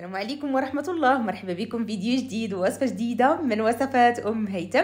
السلام عليكم ورحمة الله مرحبا بكم فيديو جديد ووصفة جديدة من وصفات أم هيثم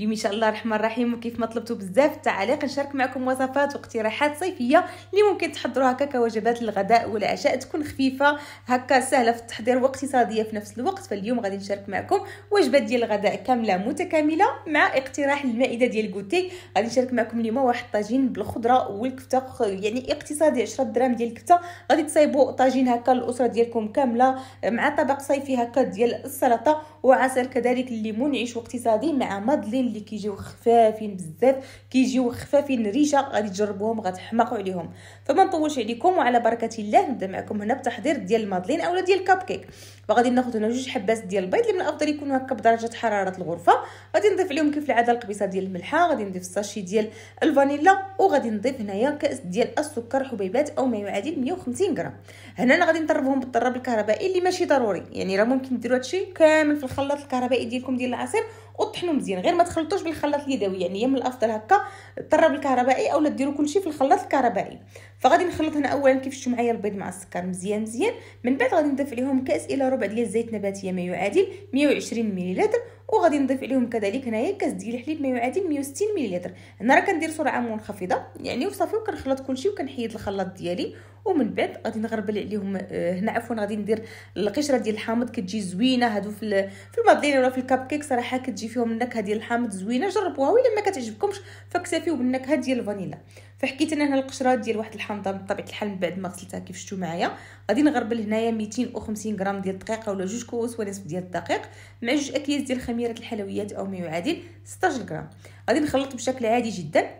اليوم ان شاء الله الرحمن الرحيم وكيف ما طلبتوا بزاف التعاليق نشارك معكم وصفات واقتراحات صيفيه اللي ممكن تحضروها هكا كوجبات للغداء والعشاء تكون خفيفه هكا سهله في التحضير واقتصاديه في نفس الوقت فاليوم غادي نشارك معكم وجبات ديال الغداء كامله متكامله مع اقتراح المائده ديال الكوتي غادي نشارك معكم اليوم واحد الطاجين بالخضره والكفته يعني اقتصادي 10 دراهم ديال الكفته غادي تصايبوا طاجين هكا الاسره ديالكم كامله مع طبق صيفي هكا ديال السلطه وعصير كذلك الليمون عيش واقتصادي مع مادلين اللي كيجيو خفافين بزاف كيجيو خفافين ريشه غادي تجربوهم غتحمقوا عليهم فما نطولش عليكم وعلى بركه الله نبدا معكم هنا بتحضير ديال المادلين اولا ديال الكب كيك وغادي ناخذ هنا جوج حبات ديال البيض اللي من الافضل يكونوا هكا بدرجه حراره الغرفه غادي نضيف عليهم كيف العاده القبيصه ديال الملحه غادي نضيف الساشي ديال الفانيلا وغادي نضيف هنايا كاس ديال السكر حبيبات او ما يعادل 150 غرام هنا انا غادي نطربهم بالطراب الكهربائي اللي ماشي ضروري يعني راه ممكن ديروا هادشي كامل في الخلاط الكهربائي ديالكم ديال العصير وطحنوا مزيان غير ما تخلطوش بالخلاط اليدوي يعني من الافضل هكا الطراب الكهربائي اولا ديروا كلشي في الخلاط الكهربائي فغادي نخلط هنا اولا كيف شفتوا معايا البيض مع السكر مزيان مزيان من بعد غادي نضيف عليهم كاس الى ربع ديال الزيت نباتيه ما يعادل 120 ملل وغادي نضيف عليهم كذلك هنايا كاس ديال الحليب ما يعادل 160 مليلتر هنا راه كندير سرعه منخفضه يعني وصافي وكنخلط كلشي وكنحيد الخلاط ديالي ومن بعد غادي نغربل عليهم آه، هنا عفوا غادي ندير القشره ديال الحامض كتجي زوينه هادو في في المادلين ولا في الكاب كيك صراحه كتجي فيهم النكهه ديال الحامض زوينه جربوها و الا ما كتعجبكمش فاكتفيو بالنكهه ديال الفانيلا فحكيت انا هنا القشره ديال واحد الحنطه بطبيعه الحال من بعد ما غسلتها كيف شفتوا معايا غادي نغربل هنايا 250 غرام ديال الدقيق ولا جوج كؤوس ونصف ديال الدقيق مع جوج اكياس ديال خميره الحلويات او ما يعادل 16 غرام غادي نخلط بشكل عادي جدا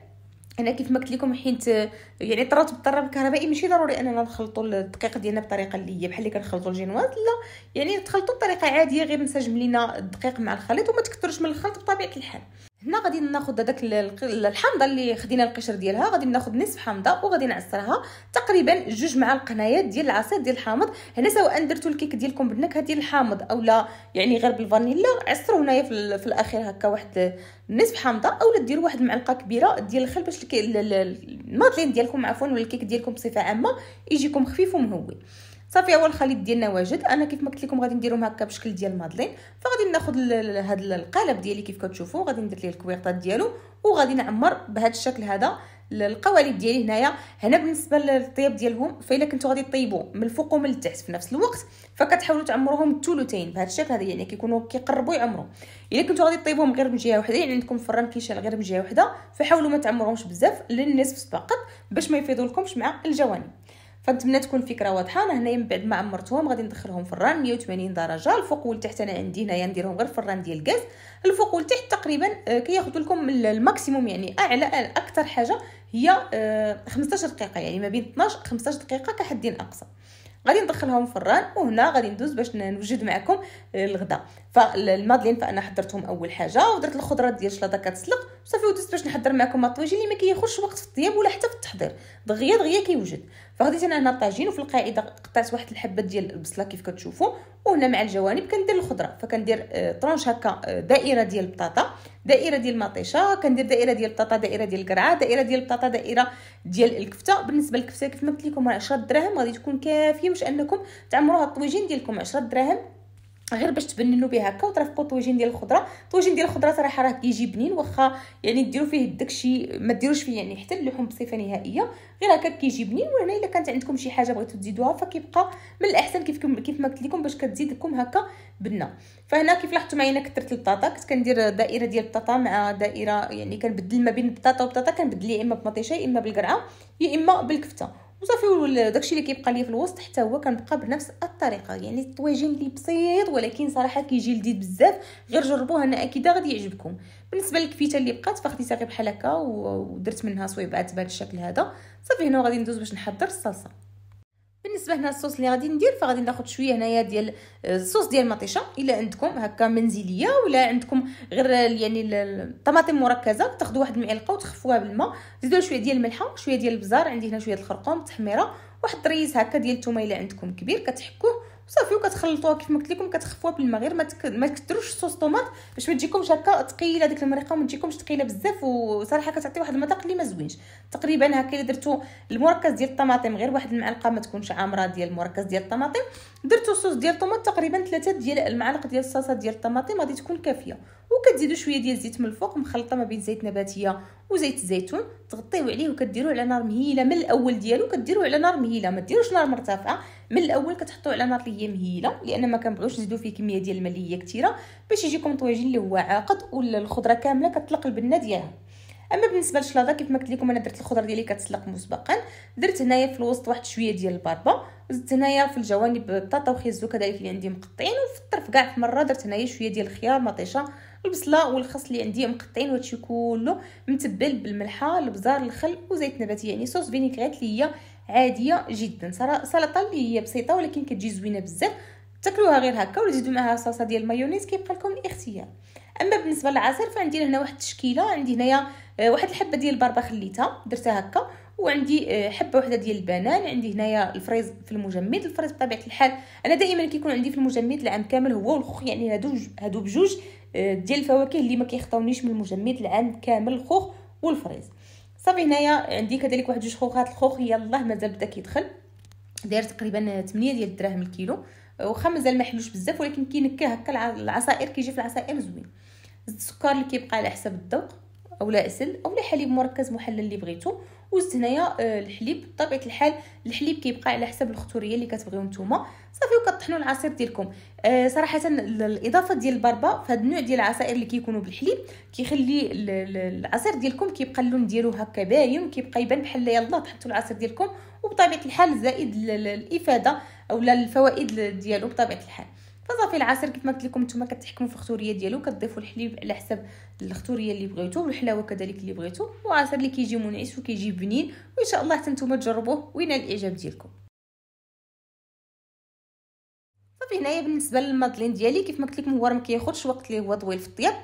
انا كيف ما قلت لكم حيت يعني طرات بالطراب الكهربائي ماشي ضروري اننا نخلطوا الدقيق ديالنا بطريقه اللي هي بحال اللي كنخلطوا الجينواز لا يعني تخلطوا بطريقه عاديه غير نسجم لينا الدقيق مع الخليط وما تكثرش من الخلط بطبيعه الحال هنا غادي ناخد داك الحامضه اللي خدينا القشر ديالها غادي ناخد نصف حامضه وغادي نعصرها تقريبا جوج معالق هنايا ديال العصير ديال الحامض هنا سواء درتو الكيك ديالكم بالنكهه ديال الحامض اولا يعني غير بالفانيلا عصروا هنايا في, في الاخير هكا واحد نصف حامضه اولا ديروا واحد المعلقه كبيره ديال الخل باش المادلين ديالكم عفوا ولا الكيك ديالكم بصفه عامه يجيكم خفيف ومهوي صافي هو الخليط ديالنا واجد انا كيف ما قلت لكم غادي نديرهم هكا بشكل ديال المادلين فغادي ناخذ هذا القالب ديالي كيف كتشوفوا غادي ندير ليه الكويرطات ديالو وغادي نعمر بهذا الشكل هذا القوالب ديالي هنايا هنا بالنسبه للطياب ديالهم فإلا كنتو غادي طيبوا من الفوق ومن التحت في نفس الوقت فكتحاولوا تعمروهم الثلثين بهذا الشكل هذا يعني كيكونوا كيقربوا يعمروا الا كنتو غادي طيبوهم غير من جهه وحده يعني عندكم الفران كيشعل غير من جهه وحده فحاولوا ما تعمروهمش بزاف للنصف فقط باش ما يفيضوا لكمش مع الجوانب فنتمنى تكون الفكره واضحه انا هنايا من بعد ما عمرتهم غادي ندخلهم في الران 180 درجه الفوق والتحت انا عندي هنايا نديرهم غير في الران ديال الغاز الفوق والتحت تقريبا آه، كياخذوا لكم الماكسيموم يعني اعلى اكثر حاجه هي 15 آه، دقيقه يعني ما بين 12 15 دقيقه كحد اقصى غادي ندخلهم في الران وهنا غادي ندوز باش نوجد معكم الغداء فالمادلين فانا حضرتهم اول حاجه ودرت الخضرات ديال الشلاضه كتسلق صافي ودزت باش نحضر معكم الطويجي اللي ما كيخرجش وقت في الطياب ولا حتى في التحضير دغيا دغيا كيوجد فخديت انا هنا الطاجين وفي القاعده قطعت واحد الحبه ديال البصله كيف كتشوفوا وهنا مع الجوانب كندير الخضره فكندير آه، طرونش هكا آه، دائره ديال البطاطا دائره ديال المطيشه كندير دائره ديال البطاطا دائره ديال القرعه دائره ديال البطاطا دائره ديال الكفته بالنسبه للكفته كيف ما قلت لكم 10 دراهم غادي تكون كافيه باش انكم تعمروها الطويجين ديالكم 10 دراهم غير باش تبننوا به هكا وترافقوا الطويجين ديال الخضره الطويجين ديال الخضره صراحه راه كيجي بنين واخا يعني ديروا فيه داكشي ما ديروش فيه يعني حتى اللحوم بصفه نهائيه غير هكا كيجي بنين وهنا الا كانت عندكم شي حاجه بغيتو تزيدوها فكيبقى من الاحسن كيف كيف ما قلت لكم باش كتزيد لكم هكا بنه فهنا كيف لاحظتوا معايا انا كثرت البطاطا كنت كندير دائره ديال البطاطا مع دائره يعني كنبدل ما بين البطاطا والبطاطا كنبدل يا اما بمطيشه يا اما بالقرعه يا اما بالكفته وصافي داكشي اللي كيبقى لي في الوسط حتى هو كنبقى بنفس الطريقه يعني الطواجين اللي بسيط ولكن صراحه كيجي لذيذ بزاف غير جربوه انا اكيد غادي يعجبكم بالنسبه للكفته اللي بقات فخديتها غير بحال هكا ودرت منها صويبات بهذا الشكل هذا صافي هنا غادي ندوز باش نحضر الصلصه بالنسبه هنا الصوص اللي غادي ندير فغادي ناخذ شويه هنايا ديال آه، الصوص ديال المطيشه الا عندكم هكا منزليه ولا عندكم غير آه، يعني الطماطم مركزه تاخذوا واحد المعلقه وتخفوها بالماء زيدوا شويه ديال الملحه شويه ديال البزار عندي هنا شويه الخرقوم التحميره واحد الريز هكا ديال الثومه الا عندكم كبير كتحكوه وصافي وكتخلطوها كيف ما قلت لكم كتخفوها بالما غير ما تك... ما تكثروش صوص طوماط باش ما تجيكمش هكا ثقيله ديك المريقه وما تجيكمش ثقيله بزاف وصراحه كتعطي واحد المذاق اللي ما زوينش تقريبا هكا الا درتو المركز ديال الطماطم غير واحد المعلقه ما تكونش عامره ديال المركز ديال الطماطم درتو الصوص ديال الطوماط تقريبا ثلاثه ديال المعالق ديال الصلصه ديال الطماطم غادي تكون كافيه وكتزيدوا شويه ديال الزيت من الفوق مخلطه ما بين زيت نباتيه وزيت الزيتون تغطيو عليه وكديروه على نار مهيله من الاول ديالو كديروه على نار مهيله ما ديروش نار مرتفعه من الاول كتحطوه على ناطليه مهيله لان ما كنبغيوش نزيدو فيه كميه ديال المليه كثيره باش يجيكم طويجين اللي هو عاقد ولا الخضره كامله كتطلق البنه ديالها اما بالنسبه للشلاضه كيف ما قلت لكم انا درت الخضر ديالي كتسلق مسبقا درت هنايا في الوسط واحد شويه ديال البربه زدت هنايا في الجوانب بطاطا وخيزو كذلك اللي عندي مقطعين وفي الطرف كاع في مره درت هنايا شويه ديال الخيار مطيشه البصله والخس اللي عندي مقطعين وهادشي كله متبل بالملحه البزار الخل وزيت نباتي يعني صوص فينيغريت اللي هي عاديه جدا سلطه اللي هي بسيطه ولكن كتجي زوينه بزاف تاكلوها غير هكا ولا تزيدوا معها صلصه ديال المايونيز كيبقى لكم الاختيار اما بالنسبه للعصير فعندي هنا واحد التشكيله عندي هنايا آه، واحد الحبه ديال البربه خليتها درتها هكا وعندي آه، حبه واحده ديال البنان عندي هنايا الفريز في المجمد الفريز بطبيعه الحال انا دائما كيكون عندي في المجمد العام كامل هو والخوخ يعني هادو هادو بجوج آه، ديال الفواكه اللي ما كيخطاونيش من المجمد العام كامل الخوخ والفريز صافي هنايا عندي كذلك واحد جوج خوخات الخوخ يلاه مازال بدا كيدخل داير تقريبا 8 ديال الدراهم الكيلو واخا مازال ما حلوش بزاف ولكن كينكي هكا العصائر كيجي في العصائر زوين السكر اللي كيبقى على حسب الذوق اولا عسل اولا حليب مركز محلل اللي بغيتو وزدت هنايا آه، الحليب بطبيعه الحال الحليب كيبقى على حسب الخطوريه اللي كتبغيو نتوما صافي وكطحنوا العصير ديالكم آه صراحه الاضافه ديال البربه فهاد النوع ديال العصائر اللي كيكونوا بالحليب كيخلي العصير ديالكم كيبقى اللون ديالو هكا باين كيبقى يبان بحال يلا طحنتوا العصير ديالكم وبطبيعه الحال زائد الافاده اولا الفوائد ديالو بطبيعه الحال فصافي العصير كيف ما قلت لكم نتوما كتحكموا في الخطوريه ديالو كتضيفوا الحليب على حسب الخطوريه اللي بغيتو والحلاوه كذلك اللي بغيتو وعصير اللي كيجي منعش وكيجي بنين وان شاء الله حتى نتوما تجربوه وينال الاعجاب ديالكم صافي هنايا بالنسبه للمادلين ديالي كيف ما قلت لكم هو ما كياخذش وقت اللي هو طويل في الطياب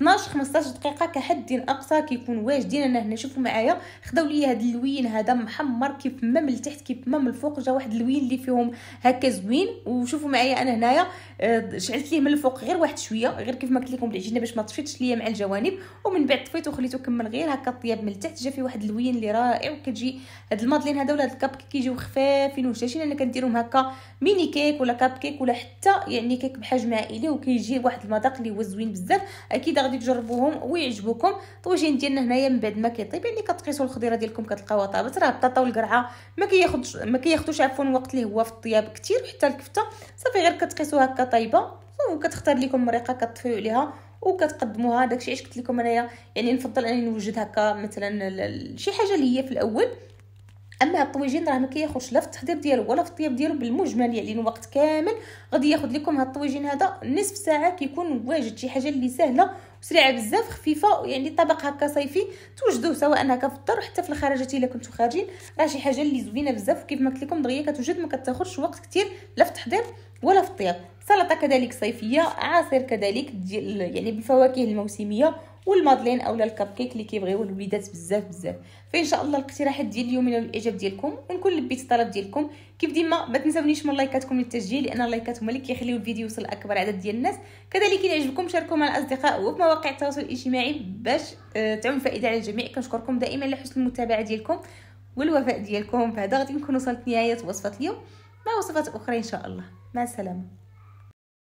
12 15 دقيقه كحد اقصى كيكون واجدين انا هنا شوفوا معايا خداو لي هذا اللوين هذا محمر كيف ما من التحت كيف ما من الفوق جا واحد اللوين اللي فيهم هكا زوين وشوفوا معايا انا هنايا آه، شعلت ليه من الفوق غير واحد شويه غير كيف ما قلت لكم العجينه باش ما طفيتش ليا مع الجوانب ومن بعد طفيت وخليته كمل غير هكا طياب من التحت جا فيه واحد اللوين اللي رائع وكتجي هاد المادلين هذا ولا هاد الكاب كيك كيجيو خفافين وشاشين انا كنديرهم هكا ميني كيك ولا كاب كيك ولا حتى يعني كيك بحجم عائلي وكيجي واحد المذاق اللي هو زوين بزاف اكيد غادي تجربوهم ويعجبوكم طويجين ديالنا هنايا من بعد ما كيطيب يعني كتقيسوا الخضيره ديالكم كتلقاوها طابت راه البطاطا والقرعه ما كياخذش ما كياخذوش عفوا الوقت اللي هو في الطياب كثير حتى الكفته صافي غير كتقيسوا هكا طايبه وكتختار لكم مريقه كطفيو عليها وكتقدموها داكشي علاش قلت لكم انايا يعني نفضل اني نوجد هكا مثلا شي حاجه اللي هي في الاول اما الطويجين راه ما كياخذش لا في التحضير ديالو ولا في الطياب ديالو بالمجمل يعني الوقت كامل غادي ياخذ لكم هاد الطويجين هذا نصف ساعه كيكون واجد شي حاجه اللي سهله وسريعه بزاف خفيفه يعني طبق هكا صيفي توجدوه سواء هكا في الدار حتى في الخرجات الا كنتو خارجين راه شي حاجه اللي زوينه بزاف وكيف ما قلت لكم دغيا كتوجد ما كتاخذش وقت كتير لا في التحضير ولا في الطياب سلطه كذلك صيفيه عصير كذلك يعني بالفواكه الموسميه والمادلين اولا الكب كيك اللي كيبغيوه الوليدات بزاف بزاف فان شاء الله الاقتراحات ديال اليوم الاجاب ديالكم ونكون لبيت الطلب ديالكم كيف ديما ما تنساونيش من لايكاتكم للتسجيل لان اللايكات هما اللي كيخليو الفيديو يوصل لاكبر عدد ديال الناس كذلك الى عجبكم شاركوه مع الاصدقاء وفي مواقع التواصل الاجتماعي باش تعم فائده على الجميع كنشكركم دائما على حسن المتابعه ديالكم والوفاء ديالكم فهذا غادي نكون وصلت نهايه وصفه اليوم مع وصفات اخرى ان شاء الله مع السلامه